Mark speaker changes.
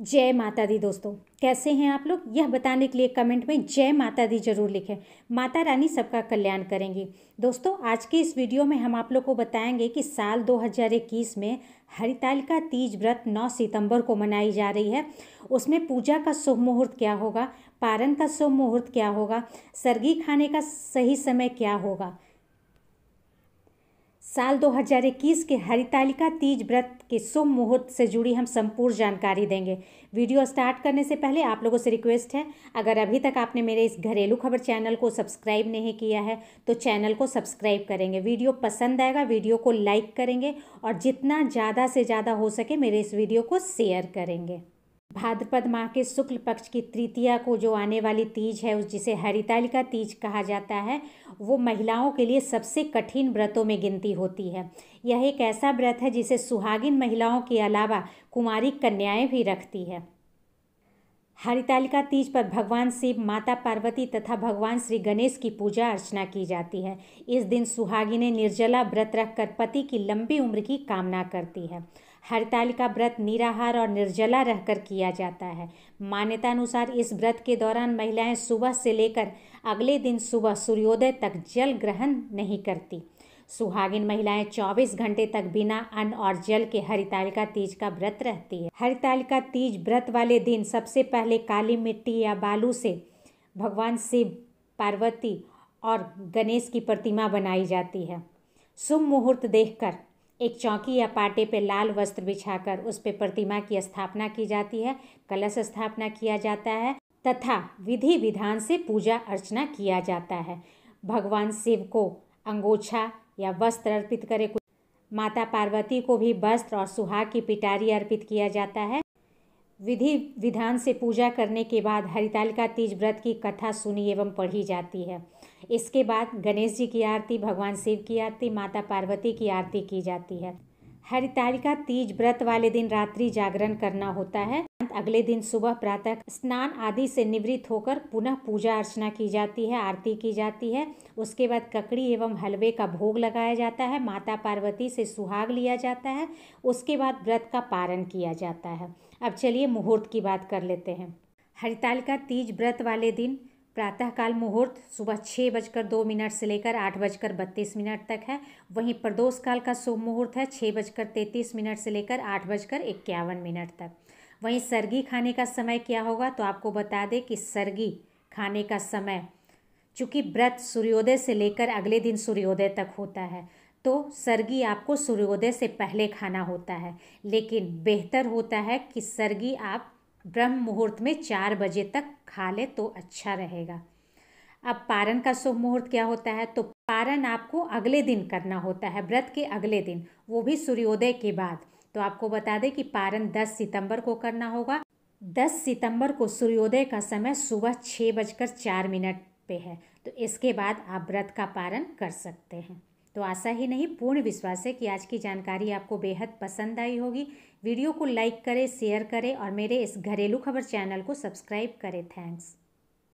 Speaker 1: जय माता दी दोस्तों कैसे हैं आप लोग यह बताने के लिए कमेंट में जय माता दी जरूर लिखें माता रानी सबका कल्याण करेंगी दोस्तों आज के इस वीडियो में हम आप लोग को बताएंगे कि साल 2021 में हरितालिका तीज व्रत 9 सितंबर को मनाई जा रही है उसमें पूजा का शुभ मुहूर्त क्या होगा पारण का शुभ मुहूर्त क्या होगा सर्गी खाने का सही समय क्या होगा साल 2021 के हरितालिका तीज व्रत के शुभ मुहूर्त से जुड़ी हम संपूर्ण जानकारी देंगे वीडियो स्टार्ट करने से पहले आप लोगों से रिक्वेस्ट है अगर अभी तक आपने मेरे इस घरेलू खबर चैनल को सब्सक्राइब नहीं किया है तो चैनल को सब्सक्राइब करेंगे वीडियो पसंद आएगा वीडियो को लाइक करेंगे और जितना ज़्यादा से ज़्यादा हो सके मेरे इस वीडियो को शेयर करेंगे भाद्रपद माह के शुक्ल पक्ष की तृतीया को जो आने वाली तीज है उस जिसे हरितालिका तीज कहा जाता है वो महिलाओं के लिए सबसे कठिन व्रतों में गिनती होती है यह एक ऐसा व्रत है जिसे सुहागिन महिलाओं के अलावा कुमारी कन्याएं भी रखती है हरितालिका तीज पर भगवान शिव माता पार्वती तथा भगवान श्री गणेश की पूजा अर्चना की जाती है इस दिन सुहागिने निर्जला व्रत रखकर पति की लंबी उम्र की कामना करती है हरितालिका व्रत निराहार और निर्जला रहकर किया जाता है मान्यता अनुसार इस व्रत के दौरान महिलाएं सुबह से लेकर अगले दिन सुबह सूर्योदय तक जल ग्रहण नहीं करती सुहागिन महिलाएं 24 घंटे तक बिना अन्न और जल के हरितालिका तीज का व्रत रहती है हरितालिका तीज व्रत वाले दिन सबसे पहले काली मिट्टी या बालू से भगवान शिव पार्वती और गणेश की प्रतिमा बनाई जाती है शुभ मुहूर्त देखकर एक चौकी या पाटे पर लाल वस्त्र बिछाकर उस पर प्रतिमा की स्थापना की जाती है कलश स्थापना किया जाता है तथा विधि विधान से पूजा अर्चना किया जाता है भगवान शिव को अंगोछा या वस्त्र अर्पित करे माता पार्वती को भी वस्त्र और सुहाग की पिटारी अर्पित किया जाता है विधि विधान से पूजा करने के बाद हरितालिका तीज व्रत की कथा सुनी एवं पढ़ी जाती है इसके बाद गणेश जी की आरती भगवान शिव की आरती माता पार्वती की आरती की जाती है हरितालिका तीज व्रत वाले दिन रात्रि जागरण करना होता है अगले दिन सुबह प्रातः स्नान आदि से निवृत्त होकर पुनः पूजा अर्चना की जाती है आरती की जाती है उसके बाद ककड़ी एवं हलवे का भोग लगाया जाता है माता पार्वती से सुहाग लिया जाता है उसके बाद व्रत का पारण किया जाता है अब चलिए मुहूर्त की बात कर लेते हैं हरितालिका तीज व्रत वाले दिन प्रातःकाल मुहूर्त सुबह छः बजकर दो मिनट से लेकर आठ बजकर बत्तीस मिनट तक है वहीं प्रदोष काल का शुभ मुहूर्त है छः बजकर तैंतीस मिनट से लेकर आठ बजकर इक्यावन मिनट तक वहीं सर्गी खाने का समय क्या होगा तो आपको बता दें कि सर्गी खाने का समय चूँकि व्रत सूर्योदय से लेकर अगले दिन सूर्योदय तक होता है तो सर्गी आपको सूर्योदय से पहले खाना होता है लेकिन बेहतर होता है कि सर्गी आप ब्रह्म मुहूर्त में चार बजे तक खा ले तो अच्छा रहेगा अब पारण का शुभ मुहूर्त क्या होता है तो पारण आपको अगले दिन करना होता है व्रत के अगले दिन वो भी सूर्योदय के बाद तो आपको बता दें कि पारण 10 सितंबर को करना होगा 10 सितंबर को सूर्योदय का समय सुबह छः बजकर चार मिनट पे है तो इसके बाद आप व्रत का पारण कर सकते हैं तो आशा ही नहीं पूर्ण विश्वास है कि आज की जानकारी आपको बेहद पसंद आई होगी वीडियो को लाइक करें शेयर करें और मेरे इस घरेलू खबर चैनल को सब्सक्राइब करें थैंक्स